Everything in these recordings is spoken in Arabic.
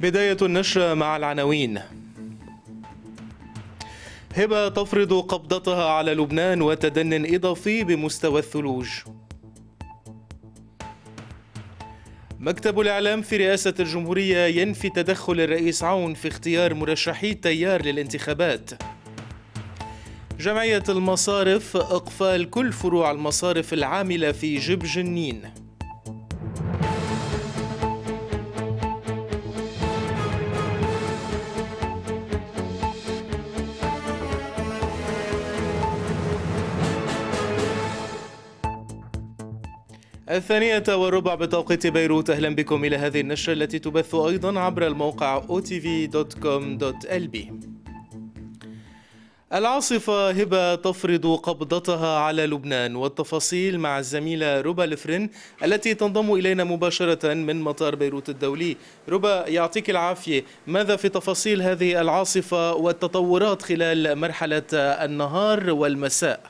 بداية النشرة مع العناوين هبة تفرض قبضتها على لبنان وتدن إضافي بمستوى الثلوج مكتب الإعلام في رئاسة الجمهورية ينفي تدخل الرئيس عون في اختيار مرشحي التيار للانتخابات جمعية المصارف إقفال كل فروع المصارف العاملة في جب جنين الثانية والربع بتوقيت بيروت أهلا بكم إلى هذه النشرة التي تبث أيضا عبر الموقع otv.com.lb العاصفة هبة تفرض قبضتها على لبنان والتفاصيل مع الزميلة ربا لفرن التي تنضم إلينا مباشرة من مطار بيروت الدولي ربا يعطيك العافية ماذا في تفاصيل هذه العاصفة والتطورات خلال مرحلة النهار والمساء؟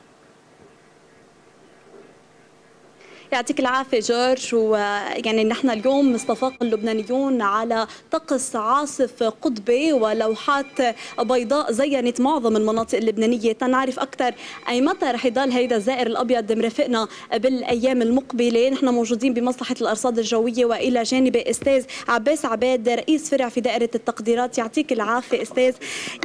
يعطيك العافية جورج ويعني نحن اليوم استفاق اللبنانيون على طقس عاصف قطبي ولوحات بيضاء زينت معظم المناطق اللبنانية تنعرف أكثر أي متى رح يضل هيدا الزائر الأبيض مرافقنا بالأيام المقبلة نحن موجودين بمصلحة الأرصاد الجوية وإلى جانب أستاذ عباس عباد رئيس فرع في دائرة التقديرات يعطيك العافية أستاذ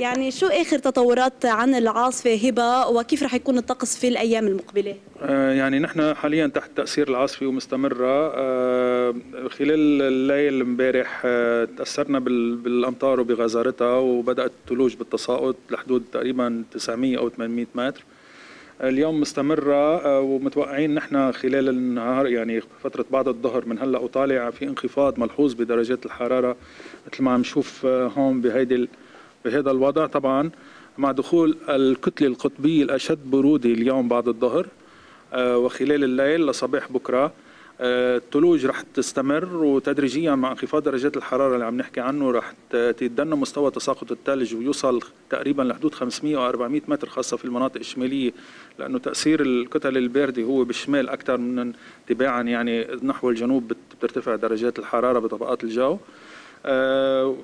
يعني شو آخر تطورات عن العاصفة هبة وكيف رح يكون الطقس في الأيام المقبلة؟ آه، يعني نحن حاليا تحت تأثير التأثير العاصفي ومستمرة آه، خلال الليل امبارح آه، تأثرنا بالأمطار وبغزارتها وبدأت الثلوج بالتساقط لحدود تقريبا 900 أو 800 متر آه، اليوم مستمرة ومتوقعين نحن خلال النهار يعني فترة بعد الظهر من هلا وطالع في انخفاض ملحوظ بدرجات الحرارة مثل ما عم نشوف هون بهيدي بهذا الوضع طبعا مع دخول الكتلة القطبية الأشد برودة اليوم بعد الظهر آه، وخلال الليل لصباح بكره آه، الثلوج رح تستمر وتدريجيا مع انخفاض درجات الحراره اللي عم نحكي عنه رح تتدنى مستوى تساقط الثلج ويوصل تقريبا لحدود 500 او 400 متر خاصه في المناطق الشماليه لانه تاثير الكتل البارده هو بالشمال اكثر من تباعا يعني نحو الجنوب بترتفع درجات الحراره بطبقات الجو آه،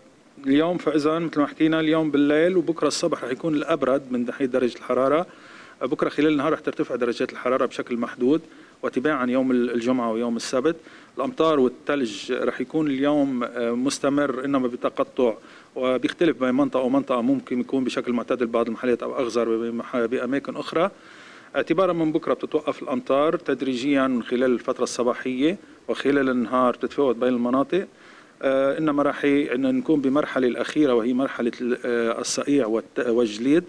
اليوم فاذا مثل ما حكينا اليوم بالليل وبكره الصبح رح يكون الابرد من ناحيه درجه الحراره بكرة خلال النهار رح ترتفع درجات الحرارة بشكل محدود وتباعا يوم الجمعة ويوم السبت الأمطار والثلج رح يكون اليوم آه، مستمر إنما بتقطع وبيختلف بين منطقة ومنطقة ممكن يكون بشكل معتدل بعض المحلات أو أغزر بأماكن أخرى اعتبارا من بكره بتتوقف الامطار تدريجيا من خلال الفتره الصباحيه وخلال النهار تتفاوت بين المناطق آه، انما راح نكون بمرحله الاخيره وهي مرحله آه، الصقيع والجليد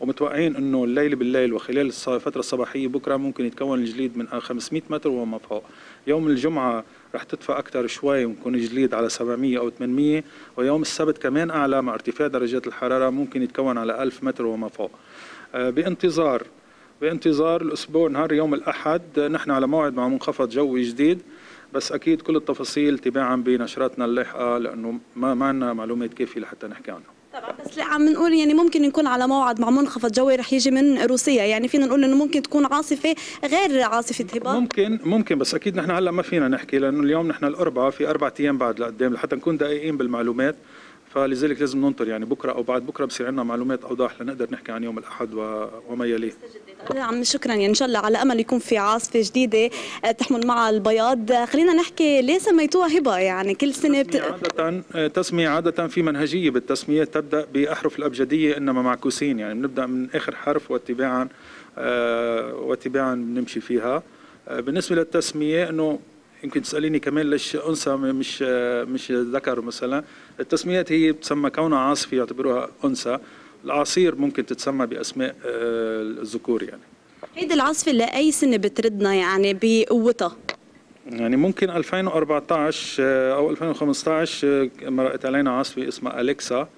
ومتوقعين انه الليل بالليل وخلال الفتره الصباحيه بكره ممكن يتكون الجليد من 500 متر وما فوق يوم الجمعه رح تدفى اكثر شوي ويكون الجليد على 700 او 800 ويوم السبت كمان اعلى مع ارتفاع درجات الحراره ممكن يتكون على 1000 متر وما فوق آه، بانتظار بانتظار الاسبوع نهار يوم الاحد نحن على موعد مع منخفض جوي جديد بس اكيد كل التفاصيل تباعا بنشراتنا اللاحقه لانه ما معنا معلومات كافيه لحتى نحكي عنها طبعا بس لا عم نقول يعني ممكن نكون على موعد مع منخفض جوي رح يجي من روسيا يعني فينا نقول انه ممكن تكون عاصفه غير عاصفه هباط ممكن ممكن بس اكيد نحن هلا ما فينا نحكي لانه اليوم نحن الاربعاء في اربع ايام بعد لقدام لحتى نكون دقيقين بالمعلومات فلذلك لازم ننطر يعني بكره او بعد بكره بصير عندنا معلومات اوضح لنقدر نحكي عن يوم الاحد وما يليه. عم شكرا يعني ان شاء الله على امل يكون في عاصفه جديده آه، تحمل معها البياض، آه، خلينا نحكي ليه سميتوها هبه يعني كل سنه بت... عادة آه، تسميه عاده في منهجيه بالتسميه تبدا باحرف الابجديه انما معكوسين يعني بنبدا من اخر حرف واتباعا واتباعا بنمشي فيها. بالنسبه للتسميه انه يمكن تساليني كمان ليش انثى مش مش ذكر مثلا التسميات هي بتسمى كونها عاصفه يعتبروها انثى العصير ممكن تتسمى باسماء آه، الذكور يعني هيدي العاصفه لاي سنه بتردنا يعني بقوتها يعني ممكن 2014 آه، او 2015 آه، مرقت علينا عاصفه اسمها اليكسا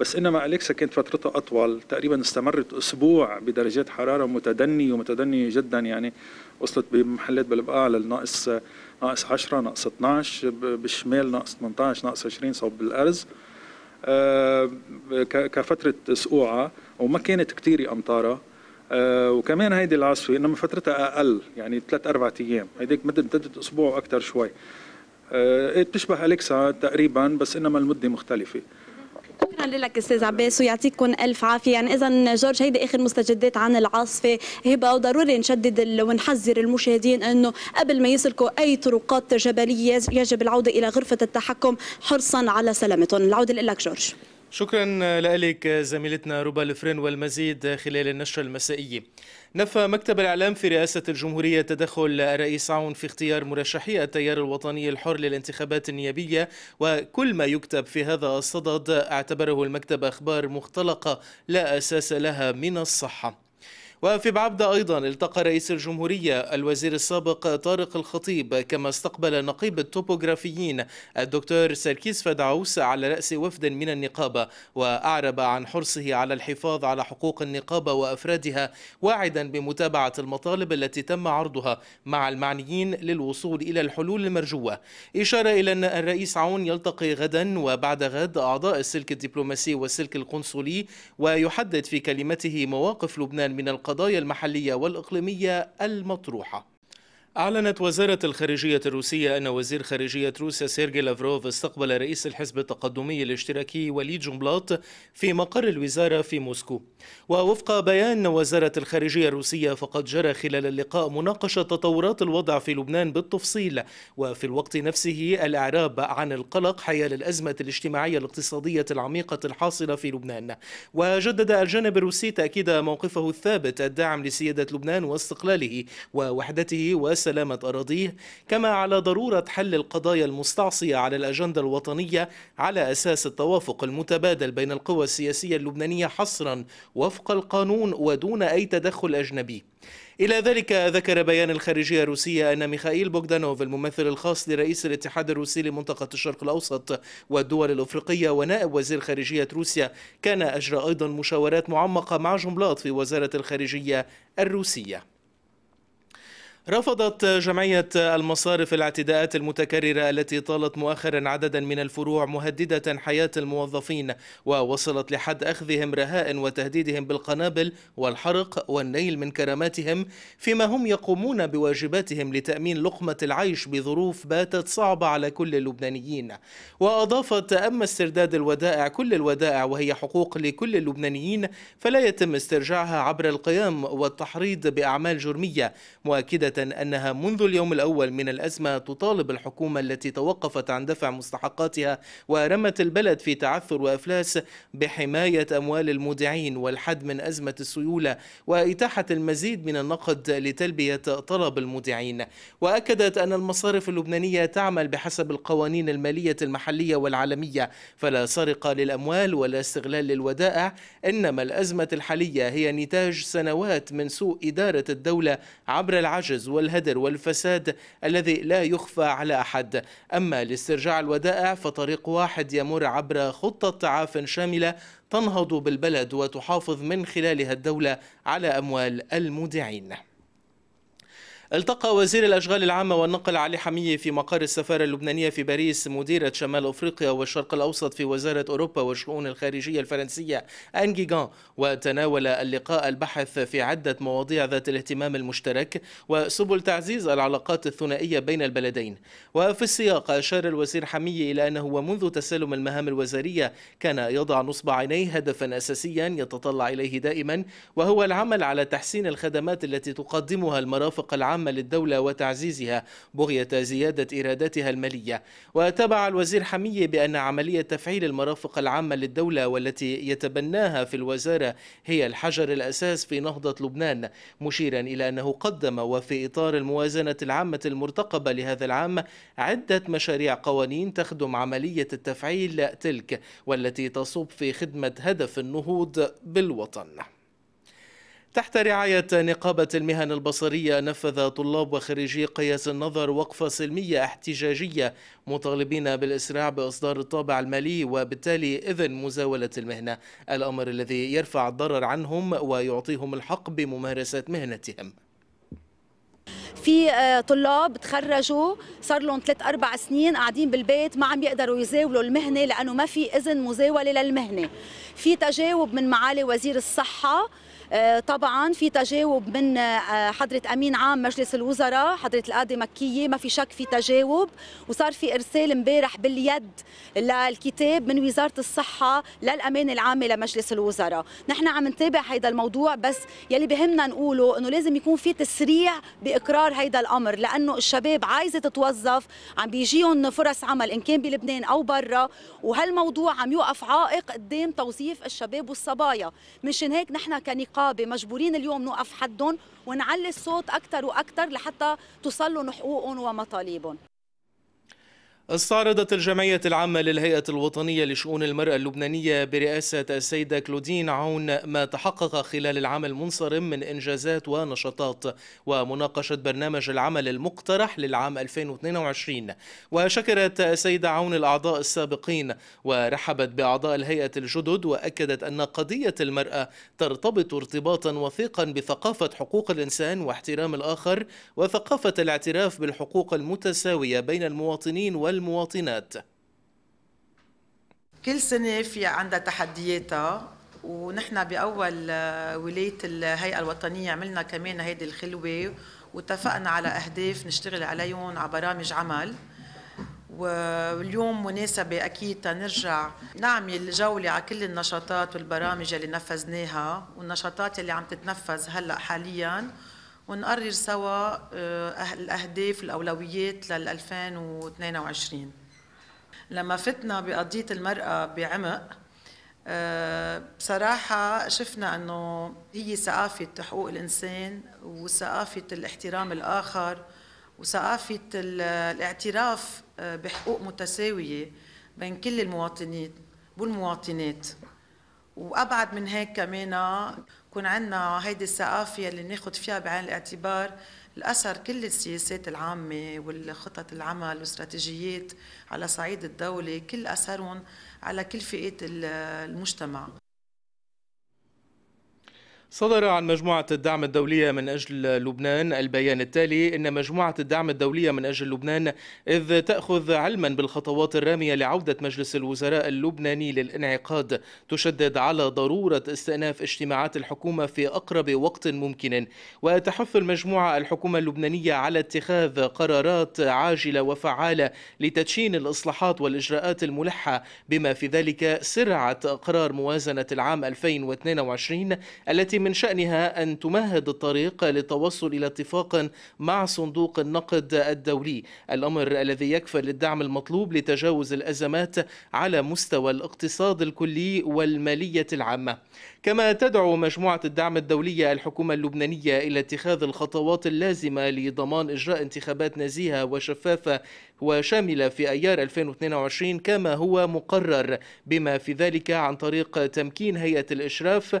بس انما اليكسا كانت فترتها اطول تقريبا استمرت اسبوع بدرجات حراره متدنيه ومتدنيه جدا يعني وصلت بمحلات بالبقاع للناقص ناقص 10 ناقص 12 بالشمال ناقص 18 ناقص 20 صوب بالارز آه، كفتره سقوعه وما كانت كثير امطارها آه، وكمان هيدي العاصفه انما فترتها اقل يعني ثلاث اربع ايام هيديك مدت اسبوع اكثر شوي آه، إيه، بتشبه اليكسا تقريبا بس انما المده مختلفه شكرا لك استاذ عباس ويعطيكم الف عافيه يعني اذا جورج هيدي اخر مستجدات عن العاصفه هبه وضروري نشدد ونحذر المشاهدين انه قبل ما يسلكوا اي طرقات جبليه يجب العوده الى غرفه التحكم حرصا على سلامتهم العوده لك جورج شكرا لك زميلتنا روبا الفرين والمزيد خلال النشرة المسائية نفى مكتب الإعلام في رئاسة الجمهورية تدخل الرئيس عون في اختيار مرشحي التيار الوطني الحر للانتخابات النيابية وكل ما يكتب في هذا الصدد اعتبره المكتب أخبار مختلقة لا أساس لها من الصحة وفي بعبدة أيضا التقى رئيس الجمهورية الوزير السابق طارق الخطيب كما استقبل نقيب التوبوغرافيين الدكتور سركيس فدعوس على رأس وفد من النقابة وأعرب عن حرصه على الحفاظ على حقوق النقابة وأفرادها واعدا بمتابعة المطالب التي تم عرضها مع المعنيين للوصول إلى الحلول المرجوة إشارة إلى أن الرئيس عون يلتقي غدا وبعد غد أعضاء السلك الدبلوماسي والسلك القنصلي ويحدد في كلمته مواقف لبنان من القضاء القضايا المحلية والإقليمية المطروحة أعلنت وزارة الخارجية الروسية أن وزير خارجية روسيا سيرجي لافروف استقبل رئيس الحزب التقدمي الاشتراكي وليد جنبلاط في مقر الوزارة في موسكو ووفق بيان وزارة الخارجية الروسية فقد جرى خلال اللقاء مناقشة تطورات الوضع في لبنان بالتفصيل وفي الوقت نفسه الإعراب عن القلق حيال الأزمة الاجتماعية الاقتصادية العميقة الحاصلة في لبنان وجدد الجانب الروسي تأكيد موقفه الثابت الداعم لسيادة لبنان واستقلاله ووحدته و سلامة أراضيه كما على ضرورة حل القضايا المستعصية على الأجندة الوطنية على أساس التوافق المتبادل بين القوى السياسية اللبنانية حصرا وفق القانون ودون أي تدخل أجنبي إلى ذلك ذكر بيان الخارجية الروسية أن ميخائيل بوغدانوف الممثل الخاص لرئيس الاتحاد الروسي لمنطقة الشرق الأوسط والدول الأفريقية ونائب وزير خارجية روسيا كان أجرى أيضا مشاورات معمقة مع جنبلاط في وزارة الخارجية الروسية رفضت جمعية المصارف الاعتداءات المتكررة التي طالت مؤخرا عددا من الفروع مهددة حياة الموظفين ووصلت لحد أخذهم رهائن وتهديدهم بالقنابل والحرق والنيل من كراماتهم فيما هم يقومون بواجباتهم لتأمين لقمة العيش بظروف باتت صعبة على كل اللبنانيين وأضافت أما استرداد الودائع كل الودائع وهي حقوق لكل اللبنانيين فلا يتم استرجاعها عبر القيام والتحريض بأعمال جرمية مؤكدة أنها منذ اليوم الأول من الأزمة تطالب الحكومة التي توقفت عن دفع مستحقاتها ورمت البلد في تعثر وأفلاس بحماية أموال المودعين والحد من أزمة السيولة وإتاحة المزيد من النقد لتلبية طلب المودعين وأكدت أن المصارف اللبنانية تعمل بحسب القوانين المالية المحلية والعالمية فلا سرقة للأموال ولا استغلال للودائع إنما الأزمة الحالية هي نتاج سنوات من سوء إدارة الدولة عبر العجز الهجز والهدر والفساد الذي لا يخفى على أحد أما لاسترجاع الودائع فطريق واحد يمر عبر خطة تعاف شاملة تنهض بالبلد وتحافظ من خلالها الدولة على أموال المودعين التقى وزير الأشغال العامة والنقل علي حمية في مقر السفارة اللبنانية في باريس مديرة شمال أفريقيا والشرق الأوسط في وزارة أوروبا والشؤون الخارجية الفرنسية أنجيغان وتناول اللقاء البحث في عدة مواضيع ذات الاهتمام المشترك وسبل تعزيز العلاقات الثنائية بين البلدين وفي السياق أشار الوزير حمية إلى أنه ومنذ تسلم المهام الوزارية كان يضع نصب عينيه هدفا أساسيا يتطلع إليه دائما وهو العمل على تحسين الخدمات التي تقدمها المرافق العامة العامة للدولة وتعزيزها بغية زيادة إيراداتها المالية وتابع الوزير حمية بأن عملية تفعيل المرافق العامة للدولة والتي يتبناها في الوزارة هي الحجر الأساس في نهضة لبنان مشيرا إلى أنه قدم وفي إطار الموازنة العامة المرتقبة لهذا العام عدة مشاريع قوانين تخدم عملية التفعيل تلك والتي تصب في خدمة هدف النهوض بالوطن تحت رعاية نقابة المهن البصرية نفذ طلاب وخريجي قياس النظر وقفة سلمية احتجاجية مطالبين بالإسراع بإصدار الطابع المالي وبالتالي إذن مزاولة المهنة الأمر الذي يرفع الضرر عنهم ويعطيهم الحق بممارسة مهنتهم في آه، طلاب تخرجوا صار لهم ثلاث اربع سنين قاعدين بالبيت ما عم يقدروا يزاولوا المهنه لانه ما في اذن مزاوله للمهنه في تجاوب من معالي وزير الصحه آه، طبعا في تجاوب من آه، حضرة أمين عام مجلس الوزراء حضرة القاده مكية ما في شك في تجاوب وصار في إرسال امبارح باليد للكتاب من وزارة الصحة للأمانة العامة لمجلس الوزراء نحن عم نتابع هذا الموضوع بس يلي بهمنا نقوله أنه لازم يكون في تسريع بإقرار هذا الأمر لأنه الشباب عايزة تتوظف عم بيجيهم فرص عمل إن كان بلبنان أو برا وهالموضوع عم يوقف عائق قدام توظيف الشباب والصبايا مشان هيك نحن كنقاش النقابه مجبورين اليوم نوقف حدهم ونعلي الصوت اكثر واكثر لحتى تصلوا حقوقهم ومطالبهم استعرضت الجمعية العامة للهيئة الوطنية لشؤون المرأة اللبنانية برئاسة السيدة كلودين عون ما تحقق خلال العام المنصرم من إنجازات ونشاطات ومناقشة برنامج العمل المقترح للعام 2022 وشكرت السيدة عون الأعضاء السابقين ورحبت بأعضاء الهيئة الجدد وأكدت أن قضية المرأة ترتبط ارتباطا وثيقا بثقافة حقوق الإنسان واحترام الآخر وثقافة الاعتراف بالحقوق المتساوية بين المواطنين وال المواطنات كل سنة في عندها تحدياتها ونحن بأول آه، ولاية الهيئة الوطنية عملنا كمان هيدي الخلوة واتفقنا على أهداف نشتغل عليهم على برامج عمل واليوم مناسبة أكيد تنرجع نعمل جولة على كل النشاطات والبرامج اللي نفذناها والنشاطات اللي عم تتنفذ هلأ حالياً ونقرر سوا آه، أه- الأهداف الأولويات لل 2022 لما فتنا بقضية المرأة بعمق آه، بصراحة شفنا أنه هي ثقافة حقوق الإنسان وثقافة الاحترام الآخر وثقافة الاعتراف بحقوق متساوية بين كل المواطنين والمواطنات وابعد من هيك كمان يكون عندنا هيدي الثقافه اللي ناخذ فيها بعين الاعتبار الاثر كل السياسات العامه والخطط العمل والاستراتيجيات على صعيد الدوله كل اثرهم على كل فئات المجتمع صدر عن مجموعة الدعم الدولية من أجل لبنان البيان التالي إن مجموعة الدعم الدولية من أجل لبنان إذ تأخذ علما بالخطوات الرامية لعودة مجلس الوزراء اللبناني للانعقاد تشدد على ضرورة استئناف اجتماعات الحكومة في أقرب وقت ممكن وتحث المجموعة الحكومة اللبنانية على اتخاذ قرارات عاجلة وفعالة لتدشين الإصلاحات والإجراءات الملحة بما في ذلك سرعة قرار موازنة العام 2022 التي من شأنها أن تمهد الطريق للتوصل إلى اتفاق مع صندوق النقد الدولي الأمر الذي يكفل الدعم المطلوب لتجاوز الأزمات على مستوى الاقتصاد الكلي والمالية العامة كما تدعو مجموعة الدعم الدولية الحكومة اللبنانية إلى اتخاذ الخطوات اللازمة لضمان إجراء انتخابات نزيهة وشفافة وشاملة في أيار 2022 كما هو مقرر بما في ذلك عن طريق تمكين هيئة الإشراف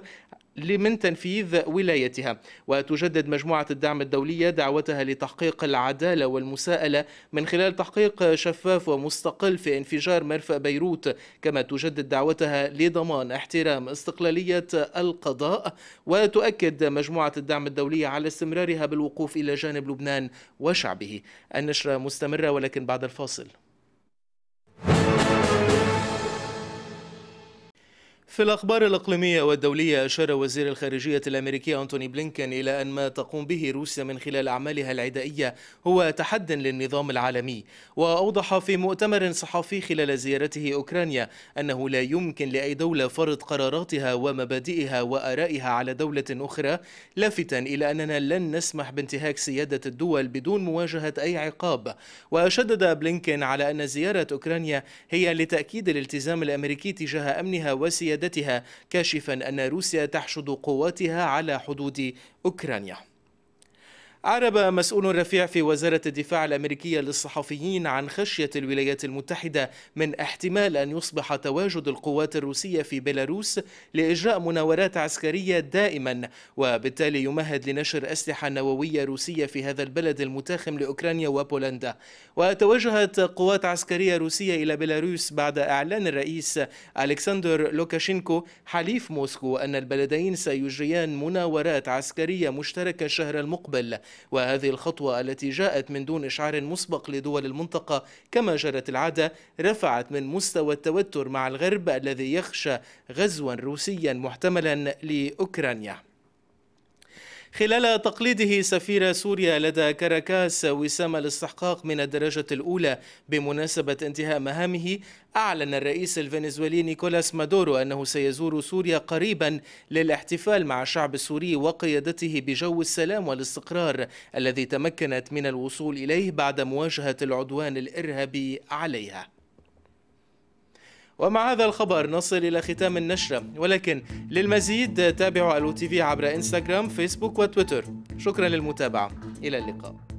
لمن تنفيذ ولايتها وتجدد مجموعة الدعم الدولية دعوتها لتحقيق العدالة والمساءلة من خلال تحقيق شفاف ومستقل في انفجار مرفأ بيروت كما تجدد دعوتها لضمان احترام استقلالية القضاء وتؤكد مجموعة الدعم الدولية على استمرارها بالوقوف إلى جانب لبنان وشعبه النشرة مستمرة ولكن بعد الفاصل في الأخبار الإقليمية والدولية أشار وزير الخارجية الأمريكي أنتوني بلينكن إلى أن ما تقوم به روسيا من خلال أعمالها العدائية هو تحد للنظام العالمي وأوضح في مؤتمر صحفي خلال زيارته أوكرانيا أنه لا يمكن لأي دولة فرض قراراتها ومبادئها وآرائها على دولة أخرى لافتا إلى أننا لن نسمح بانتهاك سيادة الدول بدون مواجهة أي عقاب وشدد بلينكن على أن زيارة أوكرانيا هي لتأكيد الالتزام الأمريكي تجاه أمنها وسيادتها قيادتها كاشفا أن روسيا تحشد قواتها على حدود أوكرانيا أعرب مسؤول رفيع في وزارة الدفاع الأمريكية للصحفيين عن خشية الولايات المتحدة من احتمال أن يصبح تواجد القوات الروسية في بيلاروس لإجراء مناورات عسكرية دائما وبالتالي يمهد لنشر أسلحة نووية روسية في هذا البلد المتاخم لأوكرانيا وبولندا وتوجهت قوات عسكرية روسية إلى بيلاروس بعد إعلان الرئيس ألكسندر لوكاشينكو حليف موسكو أن البلدين سيجريان مناورات عسكرية مشتركة الشهر المقبل وهذه الخطوة التي جاءت من دون إشعار مسبق لدول المنطقة كما جرت العادة رفعت من مستوى التوتر مع الغرب الذي يخشى غزوا روسيا محتملا لأوكرانيا خلال تقليده سفير سوريا لدى كاراكاس وسام الاستحقاق من الدرجة الأولى بمناسبة انتهاء مهامه أعلن الرئيس الفنزويلي نيكولاس مادورو أنه سيزور سوريا قريبا للاحتفال مع الشعب السوري وقيادته بجو السلام والاستقرار الذي تمكنت من الوصول إليه بعد مواجهة العدوان الإرهابي عليها ومع هذا الخبر نصل إلى ختام النشرة ولكن للمزيد تابعوا ألو تي في عبر إنستغرام فيسبوك وتويتر شكرا للمتابعة إلى اللقاء